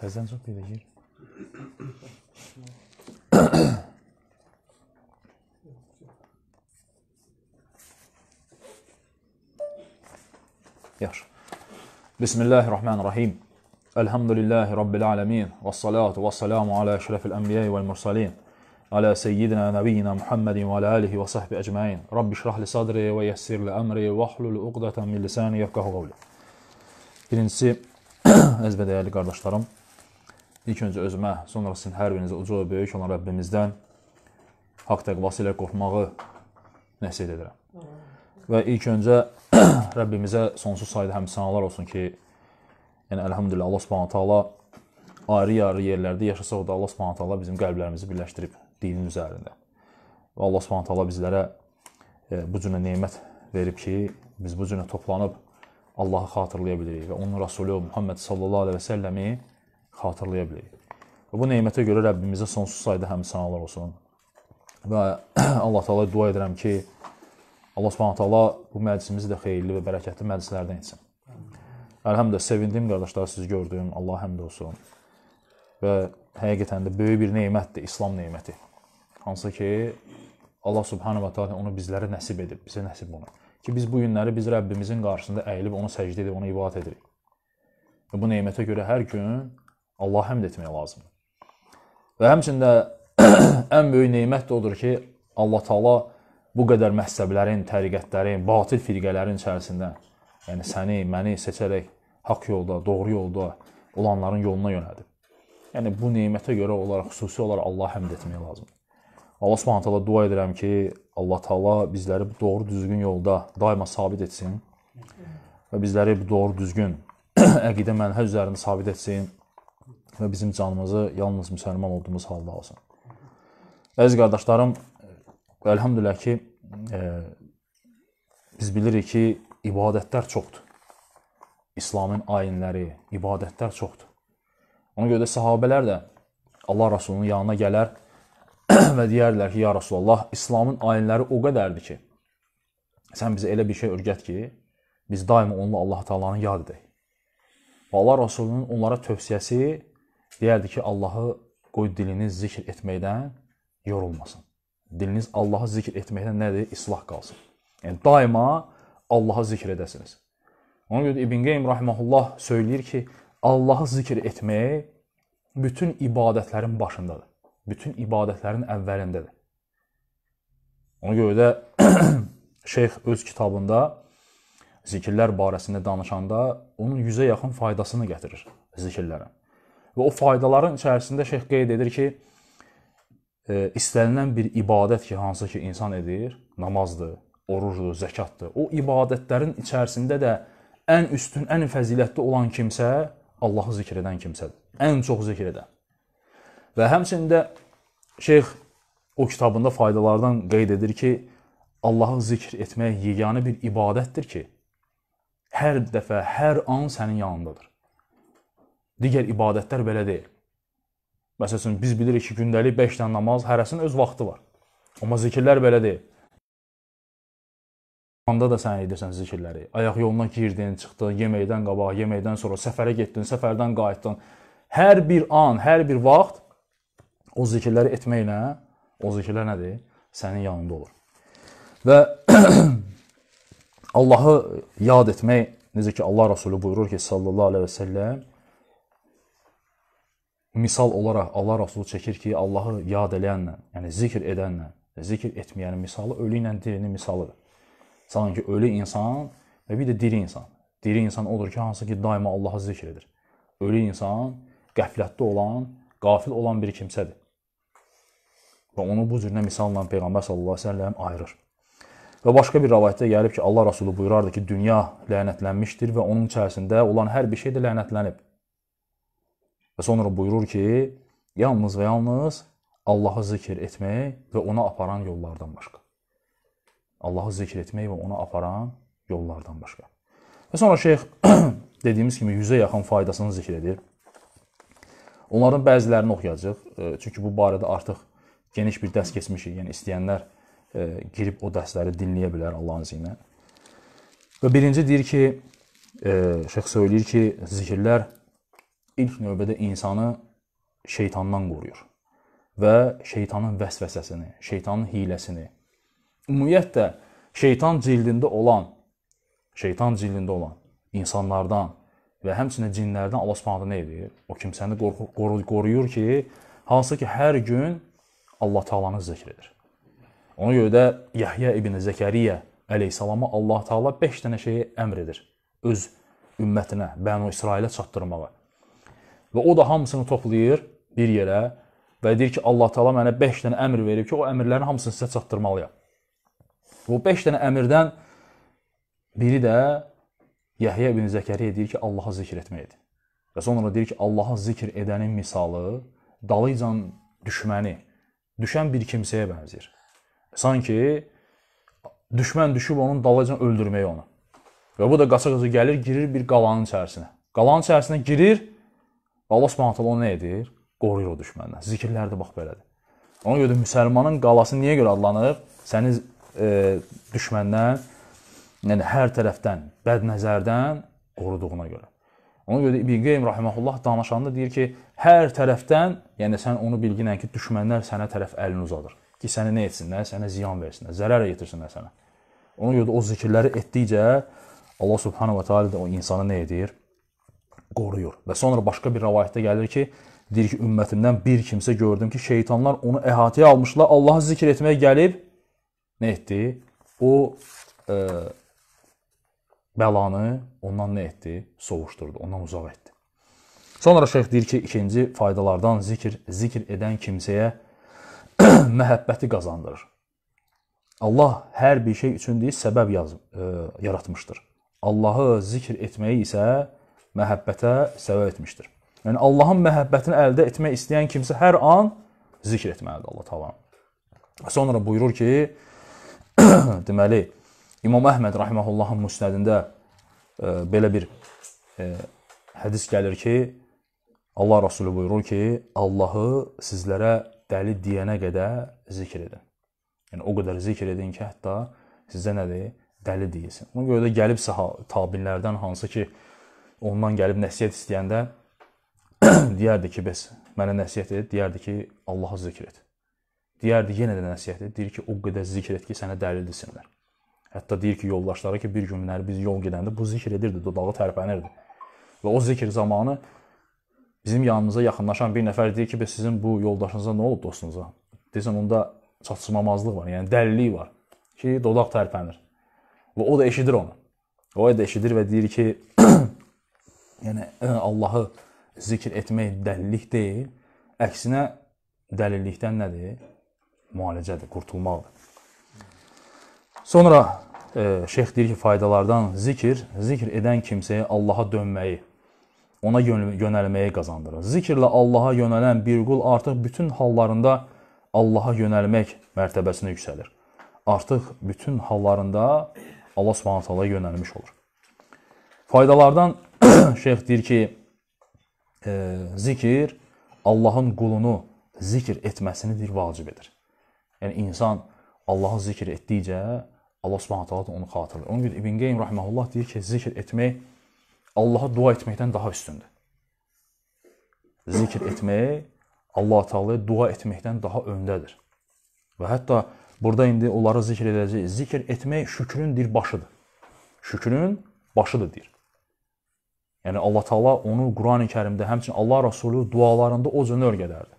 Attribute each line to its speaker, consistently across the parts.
Speaker 1: T'as un soupir, Virgile يخش بسم الله الرحمن الرحيم الحمد لله رب العالمين والصلاة والسلام على أشرف الأنبياء والمرسلين على سيدنا نبينا محمد وعلى آله وصحبه أجمعين رب اشرح لصدري صدري ويسر لي أمري واحلل عقدة من لساني يفقهوا غولي Birincisi, əzbədəyəli qardaşlarım, İlk öncə özümə, sonra sizin hər birinizə ucu və böyük olan Rəbbimizdən haqq təqvası ilə qorxmağı nəsib edirəm. Və ilk öncə Rəbbimizə sonsuz sayda həmsənalar olsun ki, yəni elhamdülillah Allah Subhanahu taala ayrı-ayrı yerlərdə yaşasaq da Allah Subhanahu taala bizim qəlblərimizi birləşdirib dinin üzərində. Və Allah Subhanahu taala bizlərə e, bu cür nemət verib ki, biz bu cür toplanıb Allahı xatırlaya bilirik və onun Rəsulu Muhammed sallallahu əleyhi və səlləmi xatırlaya bilərik. Və bu nemətə görə Rəbbimizə sonsuz sayda həmd sənalar olsun. Və Allah Taala dua edirəm ki, Allah Subhanahu taala bu məclisimizi də xeyirli və bərəkətli məclislərdən etsin. Əlhəmdə sevindim qardaşlar sizi gördüm. Allah həmd olsun. Və həqiqətən də böyük bir nemətdir İslam neməti. Hansı ki Allah Subhanahu taala onu bizlərə nəsib edib, bizə nəsib bunu. Ki biz bu günləri biz Rəbbimizin qarşısında əyilib ona səcdə edib, ona ibadət edirik. Və bu nemətə görə hər gün Allah həmd etmək lazımdır. Və həmçində ən böyük nemət də odur ki, Allah Taala bu qədər məhzəblərin, təriqətlərin, batil firqələrin içərisindən, yəni səni, məni seçərək haqq yolda, doğru yolda olanların yoluna yönəldir. Yəni bu nemətə görə olaraq xüsusi olaraq Allah həmd etmək lazımdır. Allah Subhanahu taala dua edirəm ki, Allah Taala bizləri bu doğru düzgün yolda daima sabit etsin və bizləri bu doğru düzgün əqidə mənhec üzərində sabit etsin və bizim canımızı yalnız müsəlman olduğumuz halda alsın. Əziz qardaşlarım, elhamdülillah ki, e, biz bilirik ki, ibadətlər çoxdur. İslamın ayinləri, ibadətlər çoxdur. Ona görə də sahabelər də Allah Rəsulunun yanına gələr və deyərlər ki, ya Rəsulullah, İslamın ayinləri o qədərdir ki, sən bizə elə bir şey öyrət ki, biz daima onunla Allah Taala'nı yad edək. Və Allah Rəsulunun onlara tövsiyəsi deyərdi ki, Allahı qoy diliniz zikr etməkdən yorulmasın. Diliniz Allahı zikr etməkdən nədir? İslah qalsın. Yəni daima Allahı zikr edəsiniz. Ona görə İbn Qeym rahimehullah söyləyir ki, Allahı zikr etmək bütün ibadətlərin başındadır. Bütün ibadətlərin əvvəlindədir. Ona görə də şeyx öz kitabında zikirlər barəsində danışanda onun 100-ə yaxın faydasını gətirir zikirlərə. Və o faydaların içərisində şeyx qeyd edir ki, e, istənilən bir ibadət ki, hansı ki insan edir, namazdır, orucdur, zəkatdır. O ibadətlərin içərisində də ən üstün, ən fəzilətli olan kimsə Allahı zikr edən kimsədir. Ən çox zikr edən. Və həmçində şeyx o kitabında faydalardan qeyd edir ki, Allahı zikr etmək yeganə bir ibadətdir ki, hər dəfə, hər an sənin yanındadır. Digər ibadətlər belə deyil. Məsəl üçün biz bilirik ki, gündəlik 5 dənə namaz, hərəsinin öz vaxtı var. Amma zikirlər belə deyil. Anda da sən edirsən zikirləri. Ayaq yolundan girdin, çıxdın, yeməkdən qabaq, yeməkdən sonra səfərə getdin, səfərdən qayıtdın. Hər bir an, hər bir vaxt o zikirləri etməklə, o zikirlər nədir? Sənin yanında olur. Və Allahı yad etmək, necə ki Allah Rəsulu buyurur ki, sallallahu əleyhi və səlləm, misal olaraq Allah Rəsulu çəkir ki, Allahı yad eləyənlə, yəni zikr edənlə, zikr etməyənin misalı ölü ilə dirinin misalıdır. Sanki ölü insan və bir də diri insan. Diri insan odur ki, hansı ki daima Allahı zikr edir. Ölü insan qəflətdə olan, qafil olan bir kimsədir. Və onu bu cür nə misalla Peyğəmbər sallallahu əleyhi və səlləm ayırır. Və başqa bir rivayətdə gəlib ki, Allah Rəsulu buyurardı ki, dünya lənətlənmişdir və onun içərisində olan hər bir şey də lənətlənib. Və sonra buyurur ki, yalnız və yalnız Allahı zikr etmək və ona aparan yollardan başqa. Allahı zikr etmək və ona aparan yollardan başqa. Və sonra şeyx dediyimiz kimi 100-ə yaxın faydasını zikr edir. Onların bəzilərini oxuyacağıq. E, çünki bu barədə artıq geniş bir dərs keçmişik. Yəni istəyənlər e, girib o dərsləri dinləyə bilər Allahın izni ilə. Və birinci deyir ki, e, şeyx söyləyir ki, zikirlər ilk növbədə insanı şeytandan qoruyur və şeytanın vəsvəsəsini, şeytanın hiləsini. Ümumiyyətlə şeytan cildində olan, şeytan cildində olan insanlardan və həmçinin cinlərdən Allah Subhanahu nə edir? O kimsəni qorxu, qoru, qoruyur ki, hansı ki hər gün Allah Taala'nı zikr edir. Ona görə də Yahya ibn Zəkariya əleyhissalama Allah Taala 5 dənə şeyi əmr edir öz ümmətinə, Bənu İsrailə çatdırmağa. Və o da hamısını toplayır bir yerə və deyir ki, Allah Taala mənə 5 dənə əmr verib ki, o əmrlərin hamısını sizə çatdırmalıyam. Bu 5 dənə əmrdən biri də Yəhya ibn Zəkəriyə deyir ki, Allahı zikr etməkdir. Və sonra deyir ki, Allahı zikr edənin misalı dalıcan düşməni, düşən bir kimsəyə bənzəyir. Sanki düşmən düşüb onun dalıcan öldürməyə onu. Və bu da qaça-qaça gəlir, girir bir qalanın içərisinə. Qalanın içərisinə girir Allah Subhanahu taala onu nə edir? Qoruyur o düşməndən. Zikirlər də bax belədir. Ona görə də müsəlmanın qalası niyə görə adlanır? Səni e, düşməndən, yəni hər tərəfdən, bədnəzərdən qoruduğuna görə. Ona görə də İbn Qeym rahimehullah danışanda deyir ki, hər tərəfdən, yəni sən onu bilginən ki, düşmənlər sənə tərəf əlini uzadır ki, səni nə etsinlər, sənə ziyan versinlər, zərər yetirsinlər sənə. Ona görə də o zikirləri etdikcə Allah subhanahu va taala da o insana nə edir? qoruyur. Və sonra başqa bir rivayətdə gəlir ki, deyir ki, ümmətimdən bir kimsə gördüm ki, şeytanlar onu əhatəyə almışlar. Allahı zikr etməyə gəlib nə etdi? O e, bəlanı ondan nə etdi? Soğuşdurdu, ondan uzaq etdi. Sonra şeyx deyir ki, ikinci faydalardan zikr zikr edən kimsəyə məhəbbəti qazandırır. Allah hər bir şey üçün deyir səbəb yaz, e, yaratmışdır. Allahı zikr etməyi isə məhəbbətə səvə etmişdir. Yəni Allahın məhəbbətini əldə etmək istəyən kimsə hər an zikr etməlidir Allah Taala. Sonra buyurur ki, deməli İmam Əhməd rahimehullahın müsnədində e, belə bir e, hədis gəlir ki, Allah Rəsulu buyurur ki, Allahı sizlərə dəli deyənə qədər zikr edin. Yəni o qədər zikr edin ki, hətta sizə nədir? Dəli deyilsin. Ona görə də gəlib saha tabinlərdən hansı ki, ondan gəlib nəsihət istəyəndə deyərdi ki, bəs mənə nəsihət et, deyərdi ki, Allahı zikr et. Deyərdi yenə də nəsihət et, deyir ki, o qədər zikr et ki, sənə dəlil desinlər. Hətta deyir ki, yoldaşlara ki, bir günləri biz yol gedəndə bu zikr edirdi, dodağı tərpənirdi. Və o zikr zamanı bizim yanımıza yaxınlaşan bir nəfər deyir ki, bəs sizin bu yoldaşınıza nə olub dostunuza? Desən onda çatışmamazlıq var, yəni dəlillik var ki, dodaq tərpənir. Və o da eşidir onu. O da eşidir və deyir ki, yəni Allahı zikr etmək dəlillik deyil, əksinə dəlillikdən nədir? Müalicədir, qurtulmaqdır. Sonra e, şeyx deyir ki, faydalardan zikr, zikr edən kimsəyə Allaha dönməyi, ona yönəlməyi qazandırır. Zikirlə Allaha yönələn bir qul artıq bütün hallarında Allaha yönəlmək mərtəbəsinə yüksəlir. Artıq bütün hallarında Allah Subhanahu taala yönəlmiş olur. Faydalardan şeyx deyir ki, e, zikir Allahın qulunu zikr etməsini deyir, vacib edir. Yəni, insan Allahı zikr etdikcə Allah subhanət hala da onu xatırlar. Onun gün İbn Qeym rəhməhullah deyir ki, zikr etmək Allaha dua etməkdən daha üstündür. Zikr etmək Allah-u Teala'ya dua etməkdən daha öndədir. Və hətta burada indi onları zikr edəcəyik. Zikr etmək şükrün dir başıdır. Şükrün başıdır deyir. Yəni Allah Taala onu Qurani-Kərimdə, həmçinin Allah Rəsulu dualarında o cür öyrədərdi.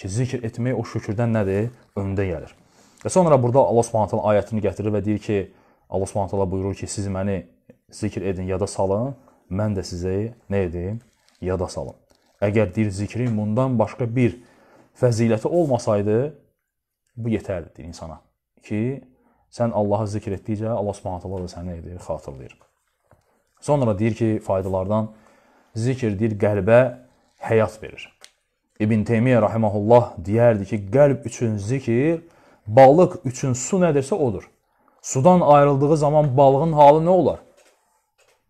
Speaker 1: Ki zikr etmək o şükürdən nədir? Öndə gəlir. Və sonra burada Allah Subhanahu taala ayətini gətirir və deyir ki, Allah Subhanahu taala buyurur ki, siz məni zikr edin, yada salın, mən də sizə nə edim? Yada salın. Əgər deyir zikrin bundan başqa bir fəziləti olmasaydı, bu yetərdi insana ki, sən Allahı zikr etdikcə Allah Subhanahu taala da səni edir, xatırlayır. Sonra deyir ki, faydalardan zikr deyir, qəlbə həyat verir. İbn Teymiyyə rahimehullah deyərdi ki, qəlb üçün zikr, balıq üçün su nədirsə odur. Sudan ayrıldığı zaman balığın halı nə olar?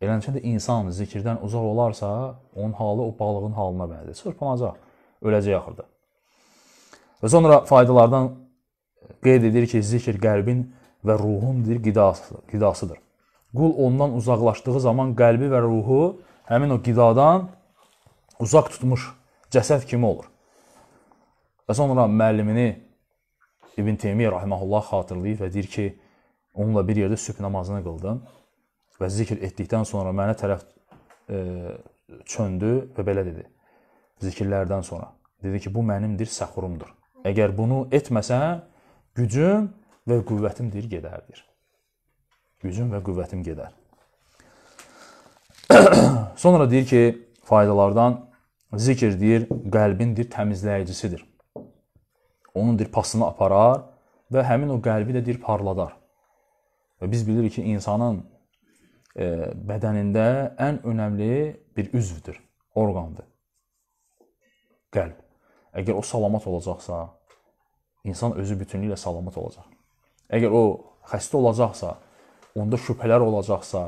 Speaker 1: Eləncə də insan zikirdən uzaq olarsa, onun halı o balığın halına bənzər. Çırpınacaq, öləcək axırda. Və sonra faydalardan qeyd edir ki, zikr qəlbin və ruhun deyir qidası, qidasıdır. Qul ondan uzaqlaşdığı zaman qəlbi və ruhu həmin o qidadan uzaq tutmuş cəsəd kimi olur. Və sonra müəllimini İbn Teymiyyə rahimehullah xatırlayır və deyir ki, onunla bir yerdə sübh namazını qıldım və zikr etdikdən sonra mənə tərəf e, çöndü və belə dedi. Zikirlərdən sonra dedi ki, bu mənimdir, səxurumdur. Əgər bunu etməsəm, gücüm və qüvvətim deyir gedərdir gücüm və qüvvətim gedər. Sonra deyir ki, faydalardan zikr deyir, qəlbin deyir təmizləyicisidir. Onun deyir pasını aparar və həmin o qəlbi də deyir parladar. Və biz bilirik ki, insanın e, bədənində ən önəmli bir üzvdür, orqandır. Qəlb. Əgər o salamat olacaqsa, insan özü bütünlüklə salamat olacaq. Əgər o xəstə olacaqsa, onda şübhələr olacaqsa,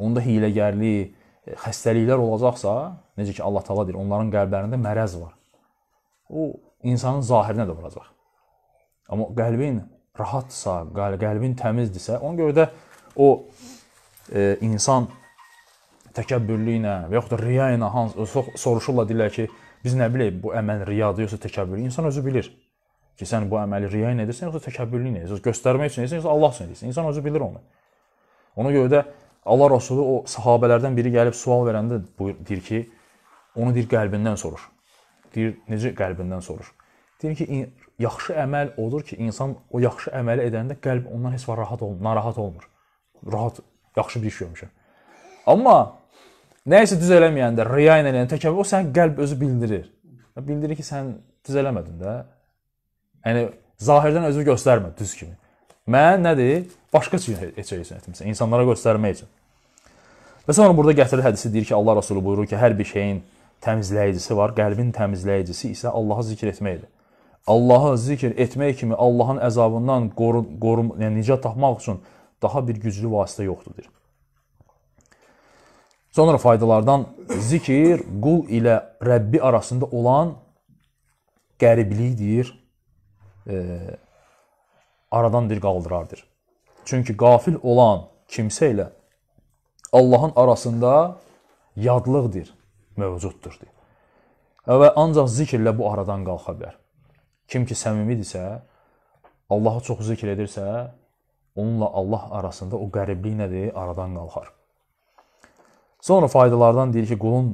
Speaker 1: onda hiləgərlik, e, xəstəliklər olacaqsa, necə ki Allah təala deyir, onların qəlblərində mərəz var. O insanın zahirinə də vuracaq. Amma qəlbin rahatsa, qəlbin təmizdirsə, ona görə də o e, insan təkəbbürlüklə və yaxud da riya ilə hansı e, soruşurlar deyirlər ki, biz nə bilək bu əməl riyadır yoxsa təkəbbür? İnsan özü bilir ki, sən bu əməli riya ilə edirsən yoxsa təkəbbürlüklə edirsən, göstərmək üçün edirsən yoxsa Allah üçün edirsən. İnsan özü bilir onu. Ona görə də Allah Rəsulu o sahabelərdən biri gəlib sual verəndə buyur, deyir ki, onu deyir qəlbindən sorur. Deyir, necə qəlbindən sorur? Deyir ki, yaxşı əməl odur ki, insan o yaxşı əməli edəndə qəlb ondan heç var rahat olmur, narahat olmur. Rahat, yaxşı bir iş görmüşəm. Amma nə isə düz eləməyəndə, riya ilə eləyəndə təkəbbür o sənin qəlb özü bildirir. Bildirir ki, sən düz eləmədin də. Yəni zahirdən özü göstərmə düz kimi. Mən nədir? Başqa üçün hə- etəcəksən etmisən, insanlara göstərmək üçün. Və sonra burada gətirir hədisi deyir ki, Allah Rəsulu buyurur ki, hər bir şeyin təmizləyicisi var, qəlbin təmizləyicisi isə Allahı zikr etməkdir. Allahı zikr etmək kimi Allahın əzabından qorun, qorun yəni nicat tapmaq üçün daha bir güclü vasitə yoxdur deyir. Sonra faydalardan zikir qul ilə Rəbbi arasında olan qəribliyi deyir. E, aradan dil qaldırardır. Çünki qafil olan kimsə ilə Allahın arasında yadlıqdır, mövcuddur. Və ancaq zikirlə bu aradan qalxa bilər. Kim ki səmimidirsə, Allahı çox zikr edirsə, onunla Allah arasında o qəriblik nədir? Aradan qalxar. Sonra faydalardan deyir ki, qulun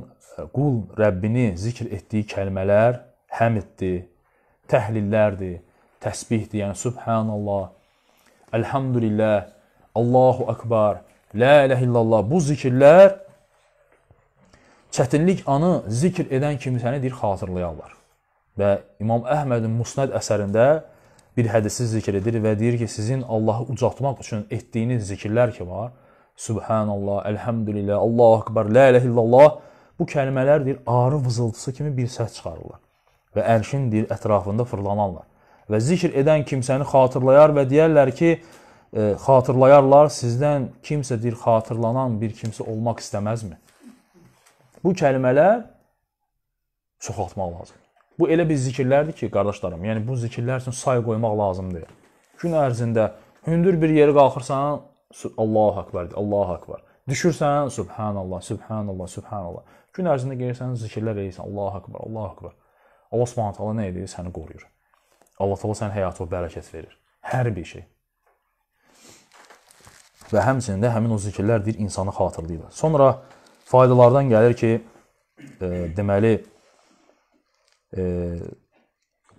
Speaker 1: qul Rəbbini zikr etdiyi kəlmələr həmiddir, təhlillərdir, təsbihdir. Yəni subhanallah, elhamdülillah, Allahu akbar, la ilahe illallah. Bu zikirlər çətinlik anı zikr edən kimi səni deyir xatırlayarlar. Və İmam Əhmədin Musnad əsərində bir hədisi zikr edir və deyir ki, sizin Allahı ucaltmaq üçün etdiyiniz zikirlər ki var, Subhanallah, Elhamdülillah, Allahu Akbar, La ilahe illallah bu kəlmələr deyir, arı vızıltısı kimi bir səs çıxarırlar və ərşin deyir ətrafında fırlananlar və zikr edən kimsəni xatırlayar və deyərlər ki, e, xatırlayarlar, sizdən kimsə deyir xatırlanan bir kimsə olmaq istəməzmi? Bu kəlmələr çoxaltmaq lazımdır. Bu elə bir zikirlərdir ki, qardaşlarım, yəni bu zikirlər üçün say qoymaq lazımdır. Gün ərzində hündür bir yerə qalxırsan, Allahu akbar, Allahu akbar. Düşürsən, subhanallah, subhanallah, subhanallah. Gün ərzində gəlirsən, zikirlər eləyirsən, Allahu akbar, Allahu akbar. Allah Subhanahu taala nə edir? Səni qoruyur. Allah təala sənin həyatına bərəkət verir. Hər bir şey. Və həmçinin də həmin o zikirlər deyir insanı xatırlayır. Sonra faydalardan gəlir ki, e, deməli e,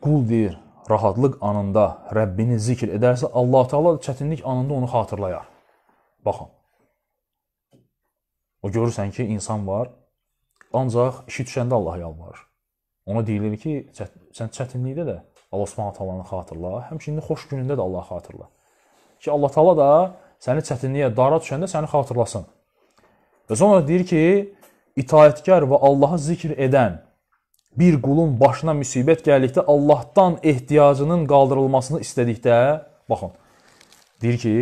Speaker 1: qul deyir rahatlıq anında Rəbbini zikr edərsə, Allah Taala çətinlik anında onu xatırlayar. Baxın. O görürsən ki, insan var, ancaq işi düşəndə Allah yalvarır. Ona deyilir ki, çət sən çətinlikdə də Allah Subhanahu taalanı xatırla, həmçinin xoş günündə də Allahı xatırla. Ki Allah Taala da səni çətinliyə, dara düşəndə səni xatırlasın. Və sonra deyir ki, itaətkar və Allahı zikr edən bir qulun başına müsibət gəldikdə Allahdan ehtiyacının qaldırılmasını istədikdə, baxın. Deyir ki,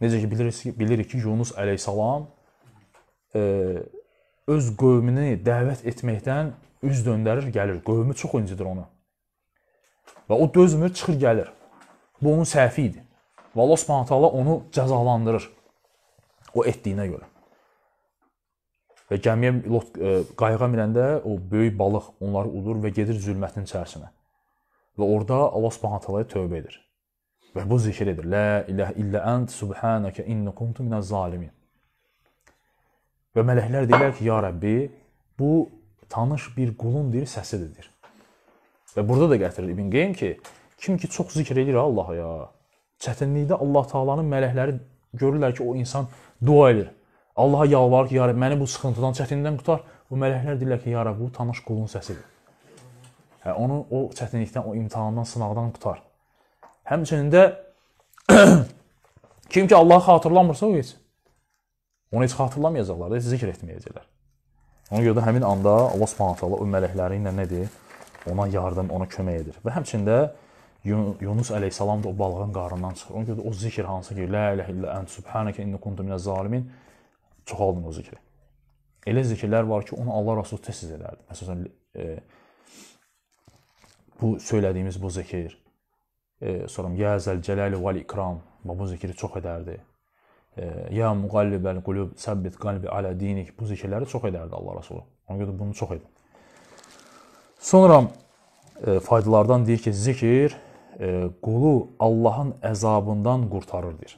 Speaker 1: necə ki bilirik ki, bilirik ki Yunus əleyhissalam e, öz qövmini dəvət etməkdən üz döndərir, gəlir. Qövmü çox incidir onu. Və o dözmür, çıxır gəlir. Bu onun səhvi idi. Və Allah Subhanahu taala onu cəzalandırır o etdiyinə görə. Və gəmiyə lot e, qayığa minəndə o böyük balıq onları udur və gedir zülmətin içərisinə. Və orada Allah Subhanahu taalaya tövbə edir. Və bu zikr edir. La ilaha illa ent subhanaka inni kuntu minaz zalimin. Və mələklər deyirlər ki, ya Rəbbi, bu tanış bir qulun deyir, səsidir deyir. Və burada da gətirir İbn Qeym ki, kim ki çox zikr edir Allah'a ya, çətinlikdə Allah Taala'nın mələkləri görürlər ki, o insan dua edir. Allaha yalvarır ki, ya Rəbb, məni bu sıxıntıdan, çətinlikdən qutar. Bu mələklər deyirlər ki, ya Rəbb, bu tanış qulun səsidir. Hə, onu o çətinlikdən, o imtahandan, sınaqdan qutar. Həmçinin də kim ki Allahı xatırlamırsa o heç onu heç xatırlamayacaqlar, heç zikr etməyəcəklər. Ona görə də həmin anda Allah Subhanahu taala o mələkləri ilə nədir? ona yardım, ona kömək edir. Və həmçində Yunus əleyhissalam da o balığın qarnından çıxır. Ona görə də o zikr hansı ki, la ilahe illə ent subhanaka inni kuntu minəz zalimin çoxaldın o zikri. Elə zikirlər var ki, onu Allah Rəsulu təsiz edərdi. Məsələn, e, bu söylədiyimiz bu zikir, e, sonra ya zəlcəlal vəl ikram, bu zikri çox edərdi. E, ya muqallibel qulub, səbbit qalbi alə dinik bu zikirləri çox edərdi Allah Rəsulu. Ona görə də bunu çox edin. Sonra e, faydalardan deyir ki, zikir e, qulu Allahın əzabından qurtarırdır.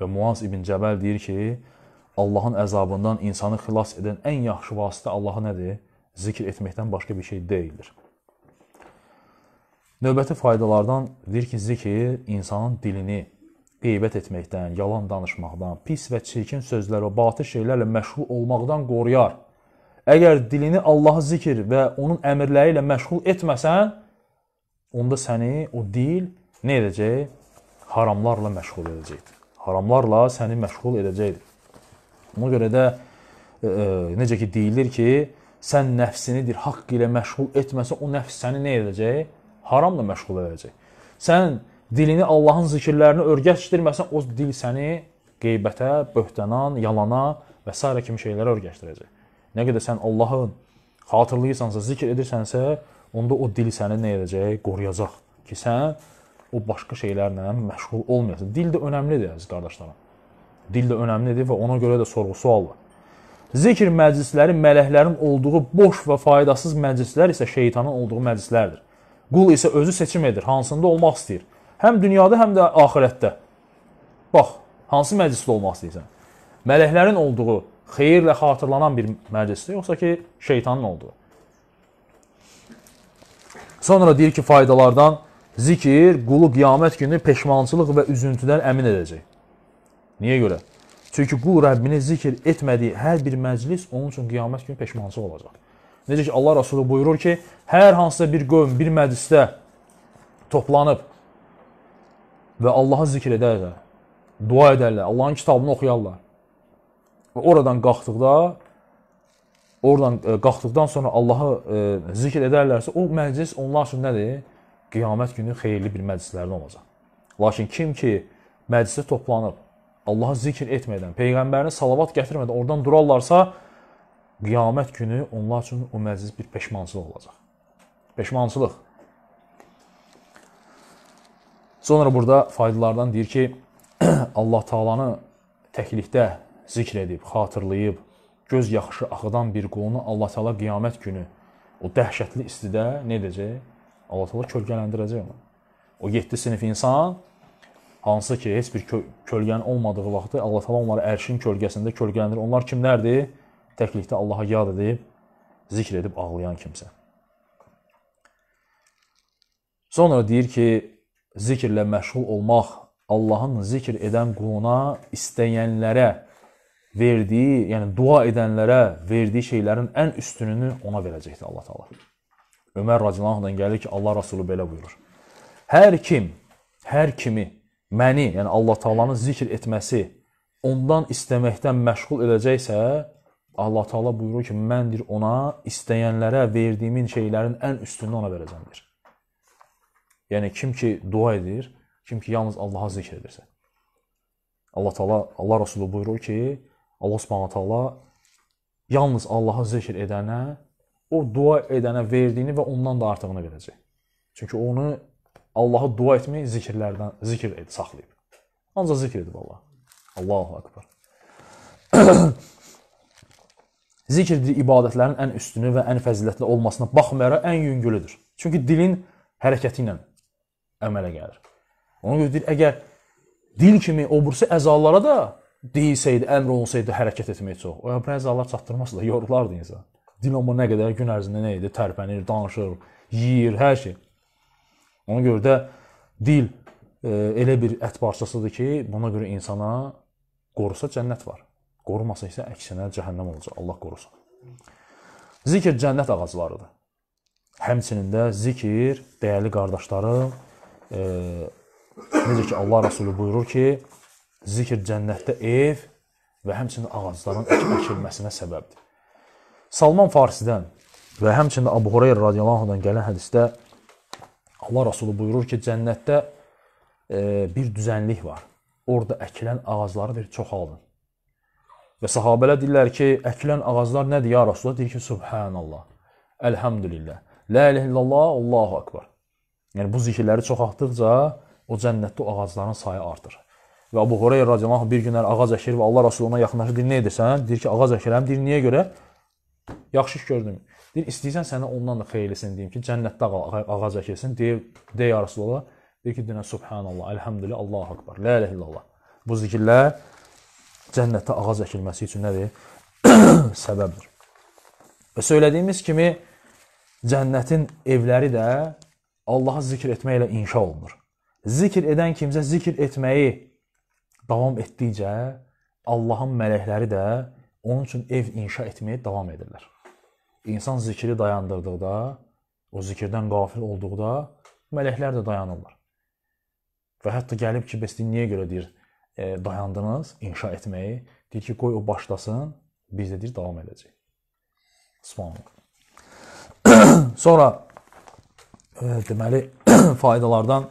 Speaker 1: Və Muaz ibn Cəbəl deyir ki, Allahın əzabından insanı xilas edən ən yaxşı vasitə Allahı nədir? Zikr etməkdən başqa bir şey deyildir. Növbəti faydalardan deyir ki, zikir insanın dilini qeybət etməkdən, yalan danışmaqdan, pis və çirkin sözlər və batıl şeylərlə məşğul olmaqdan qoruyar. Əgər dilini Allahı zikir və onun əmrləri ilə məşğul etməsən, onda səni o dil nə edəcək? Haramlarla məşğul edəcəkdir. Haramlarla səni məşğul edəcəkdir. Ona görə də e, e, necə ki deyilir ki, sən nəfsinidir haqq ilə məşğul etməsə, o nəfs səni nə edəcək? Haramla məşğul edəcək. Sən dilini Allahın zikirlərinə örgəşdirməsən, o dil səni qeybətə, böhtənan, yalana və s. kimi şeylərə örgəşdirəcək. Nə qədər sən Allahın xatırlayırsansa, zikr edirsənsə, onda o dil səni nə edəcək? Qoruyacaq ki, sən o başqa şeylərlə məşğul olmayasan. Dil də əhəmiylidir əziz qardaşlarım. Dil də əhəmiylidir və ona görə də sorğu-sual var. Zikr məclisləri mələklərin olduğu boş və faydasız məclislər isə şeytanın olduğu məclislərdir. Qul isə özü seçim edir, hansında olmaq istəyir. Həm dünyada, həm də axirətdə. Bax, hansı məclisdə olmaq istəyirsən? Mələklərin olduğu xeyirlə xatırlanan bir məclisdir, yoxsa ki, şeytanın olduğu. Sonra deyir ki, faydalardan zikir qulu qiyamət günü peşmançılıq və üzüntüdən əmin edəcək. Niyə görə? Çünki qul Rəbbini zikr etmədiyi hər bir məclis onun üçün qiyamət günü peşmançılıq olacaq. Necə ki, Allah Rasulü buyurur ki, hər hansısa bir qövm bir məclisdə toplanıb və Allahı zikr edərlər, dua edərlər, Allahın kitabını oxuyarlar Və oradan qalxdıqda oradan e, qalxdıqdan sonra Allahı e, zikr edərlərsə, o məclis onlar üçün nədir? Qiyamət günü xeyirli bir məclislərdən olacaq. Lakin kim ki məclisə toplanıb Allahı zikr etmədən, peyğəmbərinə salavat gətirmədən oradan durarlarsa, qiyamət günü onlar üçün o məclis bir peşmançılıq olacaq. Peşmançılıq. Sonra burada faydalardan deyir ki, Allah Taala'nı təklikdə zikr edib, xatırlayıb, göz yaxşı axıdan bir qulunu Allah Taala qiyamət günü o dəhşətli istidə nə edəcək? Allah Taala kölgələndirəcək onu. O 7 sinif insan hansı ki, heç bir kö kölgənin olmadığı vaxtı Allah Taala onları ərşin kölgəsində kölgələndirir. Onlar kimlərdir? Təklikdə Allaha yad edib, zikr edib ağlayan kimsə. Sonra deyir ki, zikirlə məşğul olmaq Allahın zikr edən quluna istəyənlərə verdiyi, yəni dua edənlərə verdiyi şeylərin ən üstününü ona verəcəkdir Allah Taala. Ömər radiyallahu gəlir ki, Allah Rasulu belə buyurur. Hər kim, hər kimi məni, yəni Allah Taala'nın zikr etməsi, ondan istəməkdən məşğul edəcəksə, Allah Taala buyurur ki, məndir ona istəyənlərə verdiyimin şeylərin ən üstününü ona verəcəmdir. Yəni kim ki dua edir, kim ki yalnız Allaha zikr edirsə. Allah Taala Allah Rasulu buyurur ki, Allah Subhanahu taala yalnız Allaha zikr edənə, o dua edənə verdiyini və ondan da artığını verəcək. Çünki onu Allahı dua etmək zikirlərdən zikr ed saxlayıb. Ancaq zikr edib Allah. Allahu akbar. Zikr ibadətlərin ən üstünü və ən fəzilətli olmasına baxmayaraq ən yüngülüdür. Çünki dilin hərəkəti ilə əmələ gəlir. Ona görə deyir, əgər dil kimi o birisi əzalara da deyilsəydi, əmr olsaydı hərəkət etmək çox. O bəzi hallar çatdırmasın da yorulardı insan. Dinamo nə qədər gün ərzində nə idi? Tərpənir, danışır, yeyir, hər şey. Ona görə də dil e, elə bir ət parçasıdır ki, buna görə insana qorusa cənnət var. Qorumasa isə əksinə cəhənnəm olacaq. Allah qorusun. Zikr cənnət ağaclarıdır. Həmçinin də zikr, dəyərli qardaşlarım, e, necə ki Allah Rəsulu buyurur ki, Zikr cənnətdə ev və həmçinin ağacların əkilməsinə səbəbdir. Salman Farisidən və həmçinin Abu Hurayra radiyallahu anhudan gələn hədisdə Allah Rəsulu buyurur ki, cənnətdə e, bir düzənlik var. Orada əkilən ağacları deyir, çoxaldın. Və sahabələr deyirlər ki, əkilən ağaclar nədir ya Rasulullah? Deyir ki, subhanallah. Elhamdülillah. La ilahe illallah, Allahu akbar. Yəni bu zikirləri çoxaltdıqca o cənnətdə o ağacların sayı artır. Və Abu Hurayra radiyallahu bir gün ağac əkir və Allah Rəsulü ona yaxınlaşır, deyir, nə edirsən? Deyir ki, ağac əkirəm. Deyir, niyə görə? Yaxşı iş gördüm. Deyir, istəyirsən sənə ondan da xeyirlisin deyim ki, cənnətdə ağac əkirsin. Deyir, deyə Rasulullah, deyir ki, dinə subhanallah, elhamdülillah, Allahu akbar, la ilahe illallah. Bu zikirlər cənnətdə ağac əkilməsi üçün nədir? Səbəbdir. Və söylədiyimiz kimi cənnətin evləri də Allahı zikr etməklə inşa olunur. Zikr edən kimsə zikr etməyi davam etdikcə Allahın mələkləri də onun üçün ev inşa etməyə davam edirlər. İnsan zikri dayandırdıqda, o zikirdən qafil olduqda mələklər də dayanırlar. Və hətta gəlib ki, bəs niyə görə deyir, e, dayandınız inşa etməyi? Deyir ki, qoy o başlasın, biz də deyir davam edəcəyik. Subhanallah. Sonra e, deməli faydalardan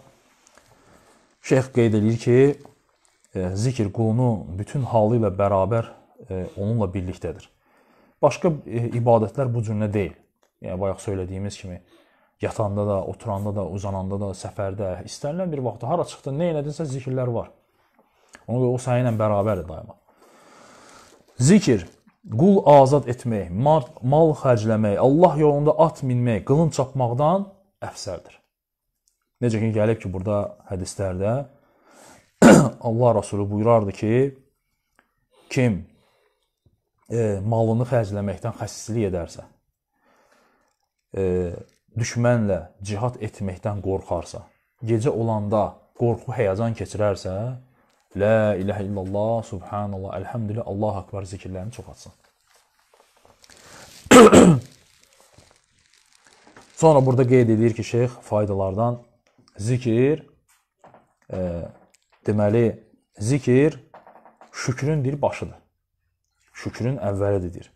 Speaker 1: şeyx qeyd eləyir ki, E, zikr qulunu bütün halı ilə bərabər e, onunla birlikdədir. Başqa e, ibadətlər bu cürlə deyil. Yəni bayaq söylədiyimiz kimi yatanda da, oturanda da, uzananda da, səfərdə, istənilən bir vaxtda hara çıxdın, nə elədinsə zikirlər var. Ona görə o sənin ilə bərabərdir daima. Zikr, qul azad etmək, mal, mal xərcləmək, Allah yolunda at minmək, qılınc çapmaqdan əfsərdir. Necə ki gəlib ki, burada hədislərdə Allah Rasulü buyurardı ki, kim e, malını xərcləməkdən xəsislik edərsə, e, düşmənlə cihad etməkdən qorxarsa, gecə olanda qorxu həyəcan keçirərsə, la ilahə illallah, subhanallah, elhamdülillah, Allah akbar zikirlərini çoxaltsın. Sonra burada qeyd edir ki, şeyx faydalardan zikir, e, deməli, zikir şükrün bir başıdır. Şükrün əvvəlidir.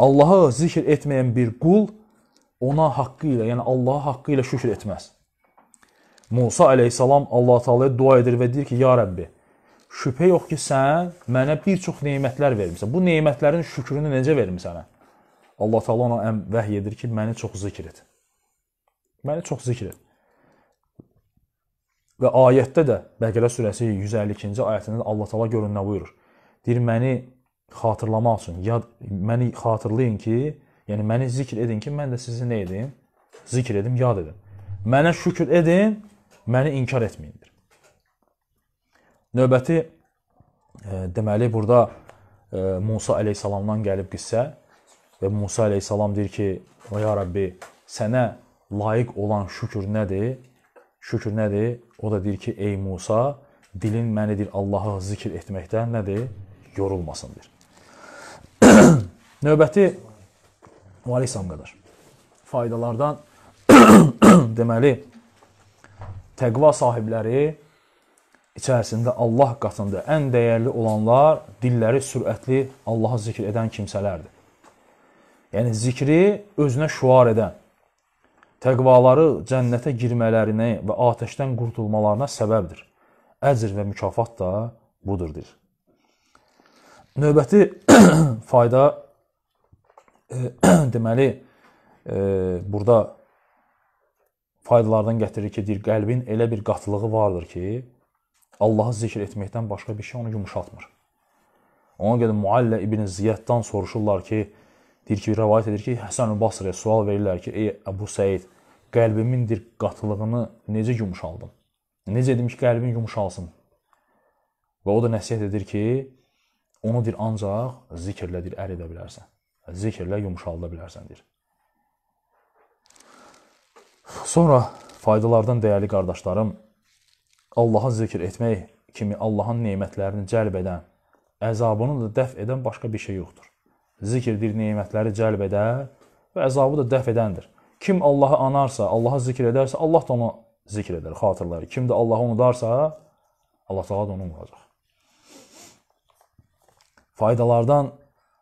Speaker 1: Allahı zikr etməyən bir qul ona haqqı ilə, yəni Allaha haqqı ilə şükr etməz. Musa əleyhissalam Allah-u Teala'ya dua edir və deyir ki, Ya Rəbbi, şübhə yox ki, sən mənə bir çox neymətlər vermisən. Bu neymətlərin şükrünü necə vermisənə? Allah-u Teala ona vəhiy edir ki, məni çox zikr et. Məni çox zikr et. Və ayətdə də Bəqərə surəsi 152-ci ayətində Allah Taala görün nə buyurur. Deyir məni xatırlamaq üçün yad məni xatırlayın ki, yəni məni zikr edin ki, mən də sizi nə edim? Zikr edim, yad edim. Mənə şükür edin, məni inkar etməyindir. Növbəti e, deməli burada e, Musa əleyhissalamdan gəlib qissə və Musa əleyhissalam deyir ki, "Ya Rəbbi, sənə layiq olan şükür nədir? Şükür nədir? O da deyir ki, ey Musa, dilin mənidir Allahı zikr etməkdən nədir? Yorulmasın, deyir. Növbəti Valeysan qədər. Faydalardan deməli təqva sahibləri içərisində Allah qatında ən dəyərli olanlar dilləri sürətli Allahı zikr edən kimsələrdir. Yəni zikri özünə şuar edən, təqvaları cənnətə girmələrinə və atəşdən qurtulmalarına səbəbdir. Əcr və mükafat da budur deyir. Növbəti fayda e, deməli e, burada faydalardan gətirir ki, deyir qəlbin elə bir qatılığı vardır ki, Allahı zikr etməkdən başqa bir şey onu yumşaltmır. Ona görə Muallə ibn Ziyaddan soruşurlar ki, Deyir ki, rivayət edir ki, Həsən Basriyə sual verirlər ki, ey Əbu Səid, qəlbimin dir qatılığını necə yumşaldın? Necə edim ki, qəlbin yumşalsın? Və o da nəsihət edir ki, onu dir ancaq zikirlə dir əl edə bilərsən. Zikirlə yumşalda bilərsən dir. Sonra faydalardan dəyərli qardaşlarım, Allahı zikr etmək kimi Allahın nemətlərini cəlb edən, əzabını da dəf edən başqa bir şey yoxdur zikirdir nemətləri cəlb edər və əzabı da dəf edəndir. Kim Allahı anarsa, Allahı zikr edərsə, Allah da onu zikr edər, xatırlar. Kim də Allahı unudarsa, Allah Taala da onu unudacaq. Faydalardan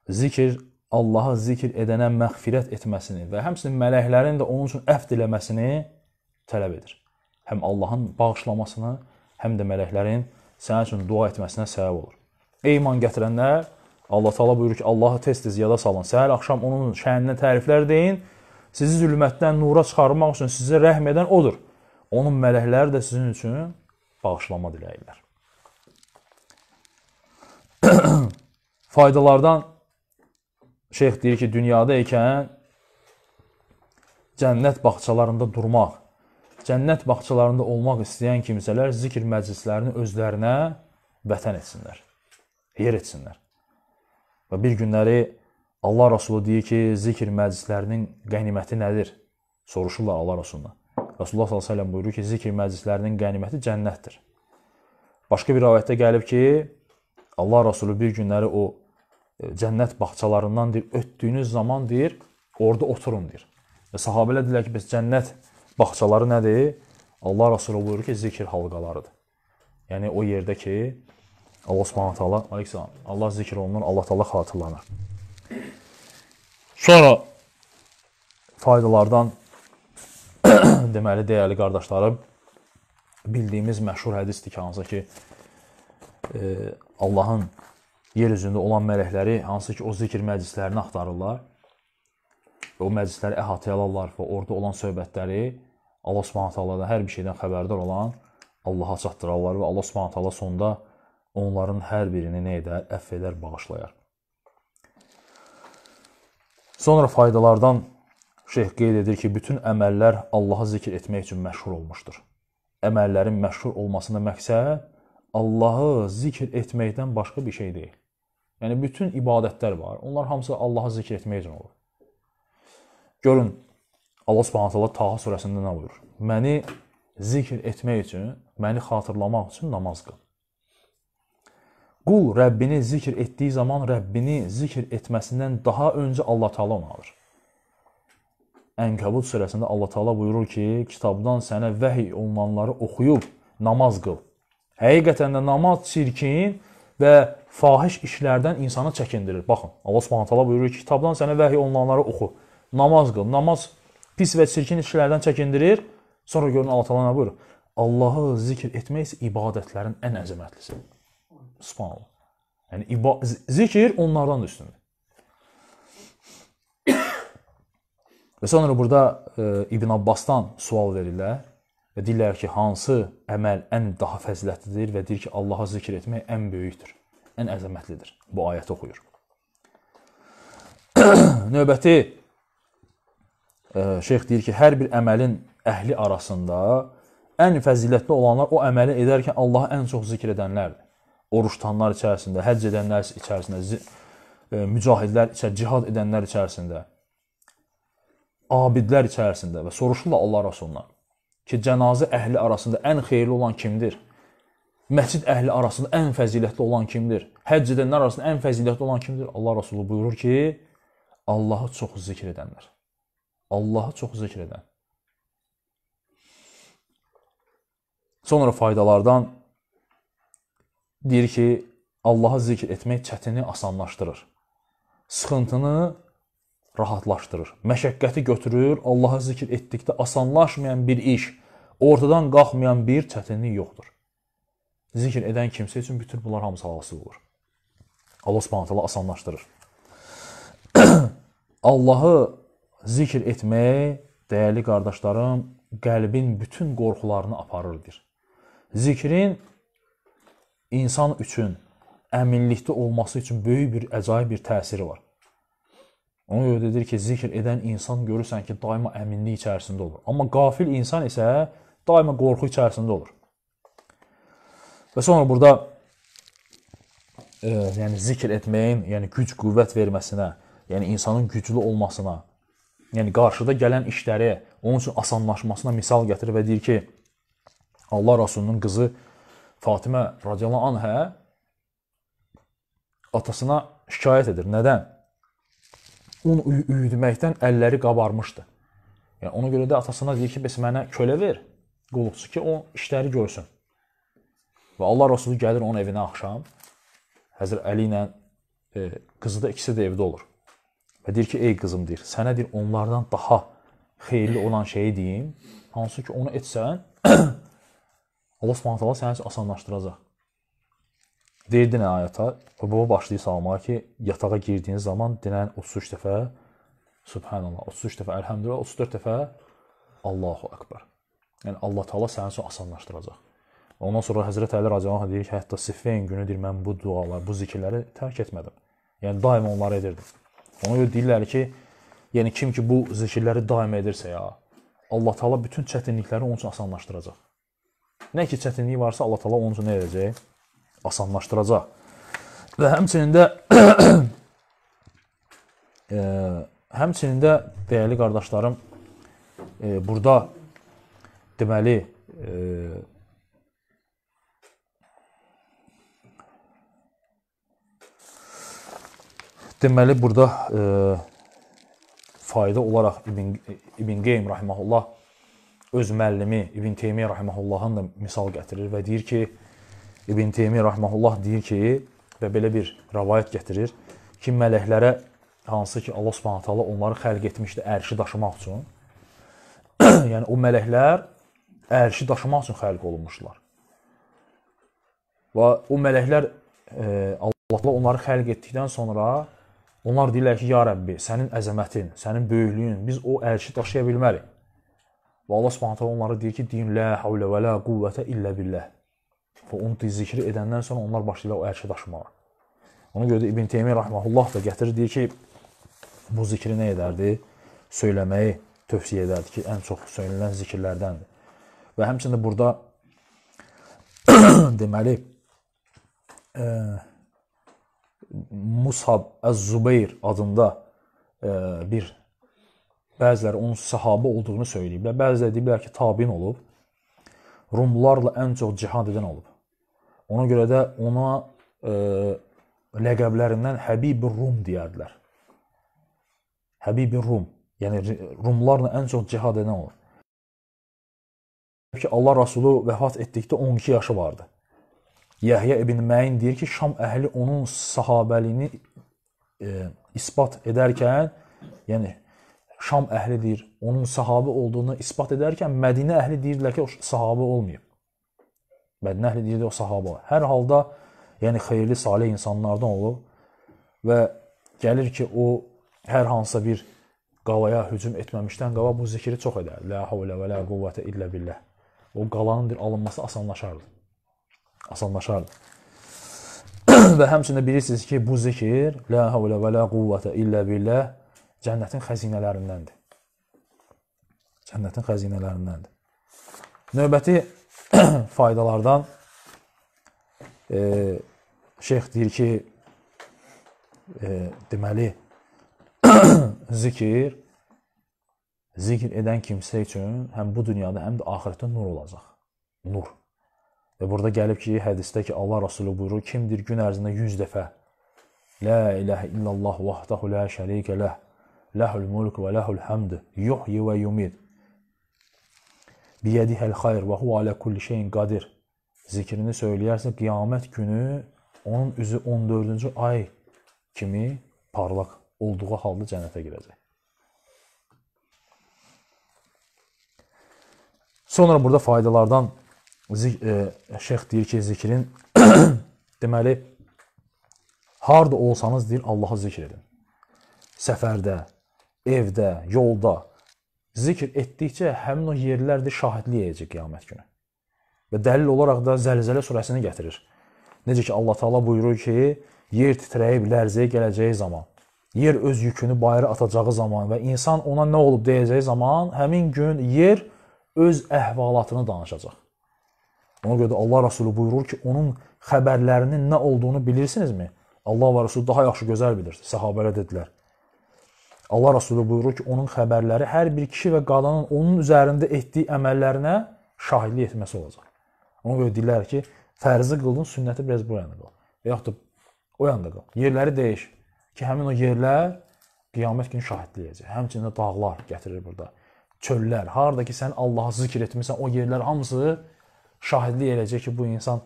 Speaker 1: zikr Allahı zikr edənə məğfirət etməsini və həmçinin mələklərin də onun üçün əfv diləməsini tələb edir. Həm Allahın bağışlamasını, həm də mələklərin sənin üçün dua etməsinə səbəb olur. Ey iman gətirənlər, Allah Taala buyurur ki, Allahı tez-tez yada salın. Səhər axşam onun şənindən təriflər deyin. Sizi zülmətdən nura çıxarmaq üçün sizə rəhm edən odur. Onun mələkləri də sizin üçün bağışlama diləyirlər. Faydalardan şeyx deyir ki, dünyada ikən cənnət bağçalarında durmaq, cənnət bağçalarında olmaq istəyən kimsələr zikr məclislərini özlərinə vətən etsinlər, yer etsinlər. Və bir günləri Allah Rəsulu deyir ki, zikr məclislərinin qəniməti nədir? Soruşurlar Allah Rəsuluna. Rasulullah sallallahu əleyhi və səlləm buyurur ki, zikr məclislərinin qəniməti cənnətdir. Başqa bir rivayətdə gəlib ki, Allah Rəsulu bir günləri o e, cənnət bağçalarından deyir, ötdüyünüz zaman deyir, orada oturun deyir. Və sahabelər deyirlər ki, bəs cənnət bağçaları nədir? Allah Rəsulu buyurur ki, zikr halqalarıdır. Yəni o yerdə ki, Allah Subhanahu taala Aleyhisselam Allah zikr olunur, Allah taala xatırlanır. Sonra faydalardan deməli dəyərli qardaşlarım bildiyimiz məşhur hədisdir ki, hansı ki e, Allahın yer üzündə olan mələkləri hansı ki o zikr məclislərini axtarırlar. Və o məclisləri əhatə alırlar və orada olan söhbətləri Allah Subhanahu taala hər bir şeydən xəbərdar olan Allaha çatdırarlar və Allah Subhanahu taala sonda onların hər birini nə edər? Əff edər, bağışlayar. Sonra faydalardan şeyx qeyd edir ki, bütün əməllər Allahı zikr etmək üçün məşhur olmuşdur. Əməllərin məşhur olmasında məqsəd Allahı zikr etməkdən başqa bir şey deyil. Yəni bütün ibadətlər var. Onlar hamısı Allahı zikr etmək üçün olur. Görün Allah Subhanahu taala Taha surəsində nə buyurur? Məni zikr etmək üçün, məni xatırlamaq üçün namaz qıl. Qul Rəbbini zikr etdiyi zaman Rəbbini zikr etməsindən daha öncə Allah Taala onu alır. Ənkəbut surəsində Allah Taala buyurur ki, kitabdan sənə vəhy olunanları oxuyub namaz qıl. Həqiqətən də namaz çirkin və fahiş işlərdən insanı çəkindirir. Baxın, Allah Subhanahu taala buyurur ki, kitabdan sənə vəhy olunanları oxu. Namaz qıl. Namaz pis və çirkin işlərdən çəkindirir. Sonra görün Allah Taala nə buyurur? Allahı zikr etmək isə ibadətlərin ən əzəmətlisidir. Subhanallah. Yəni zikr onlardan da üstündür. Və sonra burada e, İbn Abbasdan sual verirlər və deyirlər ki, hansı əməl ən daha fəzilətlidir və deyir ki, Allaha zikr etmək ən böyükdür, ən əzəmətlidir. Bu ayəti oxuyur. Növbəti e, şeyx deyir ki, hər bir əməlin əhli arasında ən fəzilətli olanlar o əməli edərkən Allahı ən çox zikr edənlərdir oruç tutanlar içərisində, həcc edənlər içərisində, e, mücahidlər içə cihad edənlər içərisində, abidlər içərisində və soruşurlar Allah Rasulundan ki, cənazə əhli arasında ən xeyirli olan kimdir? Məscid əhli arasında ən fəzilətli olan kimdir? Həcc edənlər arasında ən fəzilətli olan kimdir? Allah Rasulu buyurur ki, Allahı çox zikr edənlər. Allahı çox zikr edən. Sonra faydalardan deyir ki, Allahı zikr etmək çətini asanlaşdırır. Sıxıntını rahatlaşdırır. Məşəqqəti götürür, Allahı zikr etdikdə asanlaşmayan bir iş, ortadan qalxmayan bir çətinlik yoxdur. Zikr edən kimsə üçün bütün bunlar hamısı hasil olur. Allah Subhanahu taala asanlaşdırır. Allahı zikr etmək, dəyərli qardaşlarım, qəlbin bütün qorxularını aparırdır. Zikrin insan üçün əminlikdə olması üçün böyük bir əcaib bir təsiri var. Ona görə də deyir ki, zikr edən insan görürsən ki, daima əminlik içərisində olur. Amma qafil insan isə daima qorxu içərisində olur. Və sonra burada e, yəni zikr etməyin, yəni güc, qüvvət verməsinə, yəni insanın güclü olmasına, yəni qarşıda gələn işləri onun üçün asanlaşmasına misal gətirir və deyir ki, Allah Rəsulunun qızı Fatimə radiyallahu anhə atasına şikayət edir. Nədən? Un üyüdməkdən əlləri qabarmışdı. Yəni ona görə də atasına deyir ki, "Bəs mənə kölə ver, qulluqçu ki, o işləri görsün." Və Allah Rəsulu gəlir onun evinə axşam. Həzrət Əli ilə e, qızı da ikisi də evdə olur. Və deyir ki, "Ey qızım," deyir, "sənə deyir onlardan daha xeyirli olan şeyi deyim, hansı ki, onu etsən Allah Subhanahu taala sənin üçün asanlaşdıracaq. Deyir dinə ayəta, və bu başlayır salmağa ki, yatağa girdiyin zaman dinən 33 dəfə Subhanallah, 33 dəfə elhamdülillah, 34 dəfə Allahu akbar. Yəni Allah Taala sənin üçün asanlaşdıracaq. Ondan sonra Həzrət Əli rəziyallahu deyir ki, hətta Siffin günüdür mən bu duaları, bu zikirləri tərk etmədim. Yəni daim onları edirdim. Ona görə deyirlər ki, yəni kim ki bu zikirləri daim edirsə ya, Allah Taala bütün çətinlikləri onun üçün asanlaşdıracaq. Nə ki çətinliyi varsa Allah təala onun üçün nə edəcək? Asanlaşdıracaq. Və həmçinin də e, həmçinin də dəyərli qardaşlarım, e, burada deməli e, deməli burada e, fayda olaraq İbn İbn Qeym rahimehullah öz müəllimi İbn Teymiyyə rahimehullahın da misal gətirir və deyir ki, İbn Teymiyyə rahimehullah deyir ki, və belə bir rivayət gətirir ki, mələklərə hansı ki Allah Subhanahu taala onları xəlq etmişdi ərşi daşımaq üçün. yəni o mələklər ərşi daşımaq üçün xəlq olunmuşlar. Və o mələklər e, Allah təala onları xəlq etdikdən sonra onlar deyirlər ki, ya Rəbbi, sənin əzəmətin, sənin böyüklüyün, biz o ərşi daşıya bilmərik. Və Allah Subhanahu taala onlara deyir ki, din la havlə və la quvvətə illə billah. Və onu zikr edəndən sonra onlar başlayırlar o ərşə daşımağa. Ona görə də İbn Teymiyyə rahmehullah da gətirir deyir ki, bu zikri nə edərdi? Söyləməyi tövsiyə edərdi ki, ən çox söylənilən zikirlərdəndir. Və həmçində burada deməli e, Musab Əz-Zubeyr adında e, bir Bəziləri onun sahabə olduğunu söyləyiblər. Bəziləri deyiblər ki, təbiin olub. Rumlarla ən çox cihad edən olub. Ona görə də ona e, ləqəblərindən Həbibur Rum deyərdilər. Həbibur Rum, yəni Rumlarla ən çox cihad edən olub. Ki Allah Rasulu vəfat etdikdə 12 yaşı vardı. Yəhya ibn Məyin deyir ki, Şam əhli onun sahabəliyini e, isbat edərkən, yəni Şam əhli deyir, onun sahabə olduğunu isbat edərkən Mədinə əhli deyirdilər ki, o sahabə olmayıb. Mədinə əhli deyirdi o sahabə. Hər halda yəni xeyirli, salih insanlardan olub və gəlir ki, o hər hansısa bir qalaya hücum etməmişdən qala bu zikri çox edərdi. La havlə və la quvvətə illə billah. O qalanın bir alınması asanlaşardı. Asanlaşardı. və həmçinin bilirsiniz ki, bu zikr la havlə və la quvvətə illə billah cənnətin xəzinələrindəndir. Cənnətin xəzinələrindəndir. Növbəti faydalardan e, şeyx deyir ki, e, deməli zikir zikr edən kimsə üçün həm bu dünyada, həm də axirətdə nur olacaq. Nur. Və burada gəlib ki, hədisdə ki, Allah Rəsulu buyurur, kimdir gün ərzində 100 dəfə La ilahe illallah vahdahu la şərikə leh Ləhul mulk və ləhul hamd. Yuhyi və yumid. Biyədihəl xayr və huve alə kulli şeyin qadir. Zikrini söyləyərsə qiyamət günü onun üzü 14-cü ay kimi parlaq olduğu halda cənnətə girəcək. Sonra burada faydalardan e, şeyx deyir ki, zikrin deməli harda olsanız deyir Allahı zikr edin. Səfərdə, evdə, yolda zikr etdikcə həmin o yerlər də şahidlik edəcək qiyamət günü. Və dəlil olaraq da Zəlzələ surəsini gətirir. Necə ki Allah Taala buyurur ki, yer titrəyib lərzəyə gələcəyi zaman, yer öz yükünü bayıra atacağı zaman və insan ona nə olub deyəcəyi zaman, həmin gün yer öz əhvalatını danışacaq. Ona görə də Allah Rəsulu buyurur ki, onun xəbərlərinin nə olduğunu bilirsinizmi? Allah və Rəsul daha yaxşı gözəl bilir. Səhabələr dedilər: Allah Rasulü buyurur ki, onun xəbərləri hər bir kişi və qadının onun üzərində etdiyi əməllərinə şahidlik etməsi olacaq. Ona görə deyirlər ki, fərzi qıldın, sünnəti biraz bu yana qıl. Və yaxud da o yanda qıl. Yerləri dəyiş ki, həmin o yerlər qiyamət günü şahidləyəcək. Həmçinin də dağlar gətirir burada. Çöllər, harda ki sən Allahı zikr etmisən, o yerlər hamısı şahidlik eləyəcək ki, bu insan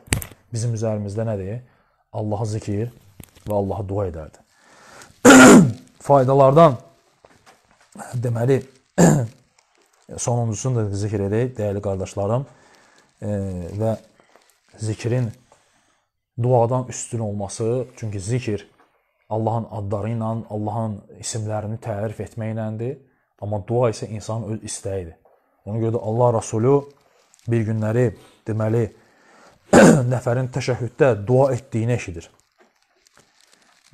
Speaker 1: bizim üzərimizdə nədir? Allahı zikr və Allaha dua edərdi. Faydalardan Deməli, sonuncusunu da zikr edək, dəyərli qardaşlarım. E, və zikrin duadan üstün olması, çünki zikr Allahın adları ilə, Allahın isimlərini tərif etməklədir. Amma dua isə insanın öz istəyidir. Ona görə də Allah Rəsulu bir günləri deməli nəfərin təşəhhüddə dua etdiyini eşidir.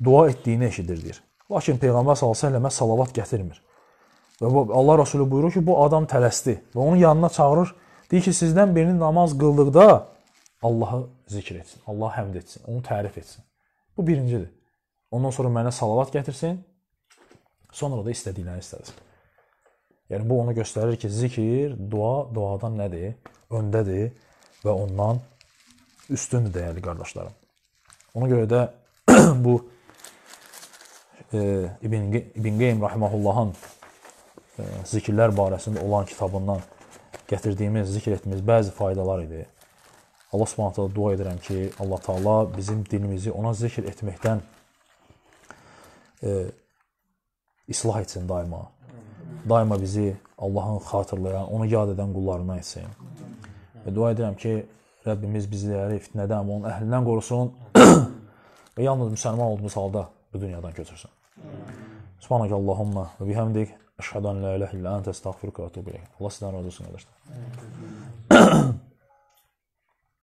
Speaker 1: Dua etdiyini eşidir deyir. Lakin peyğəmbər sallallahu əleyhi və səlləmə salavat gətirmir. Və Allah Rəsulü buyurur ki, bu adam tələsdi və onun yanına çağırır. Deyir ki, sizdən birini namaz qıldıqda Allahı zikr etsin, Allah həmd etsin, onu tərif etsin. Bu birincidir. Ondan sonra mənə salavat gətirsin. Sonra da istədiklərini istəsin. Yəni bu ona göstərir ki, zikr, dua duadan nədir? Öndədir və ondan üstündür dəyərli qardaşlarım. Ona görə də bu e, İbn İbn Qayyim rahimehullahın zikirlər barəsində olan kitabından gətirdiyimiz, zikr etdiyimiz bəzi faydalar idi. Allah Subhanahu taala dua edirəm ki, Allah Taala bizim dinimizi ona zikr etməkdən e, islah etsin daima. Daima bizi Allahın xatırlayan, onu yad edən qullarına etsin. Və dua edirəm ki, Rəbbimiz bizləri fitnədən, onun əhlindən qorusun və yalnız müsəlman olduğumuz halda bu dünyadan götürsün. Subhanakallahumma və bihamdik Əşhədən la iləhə illə əntə, əstəğfiruka və ətubu ilayk. Allah sizdən razı olsun qardaşlar.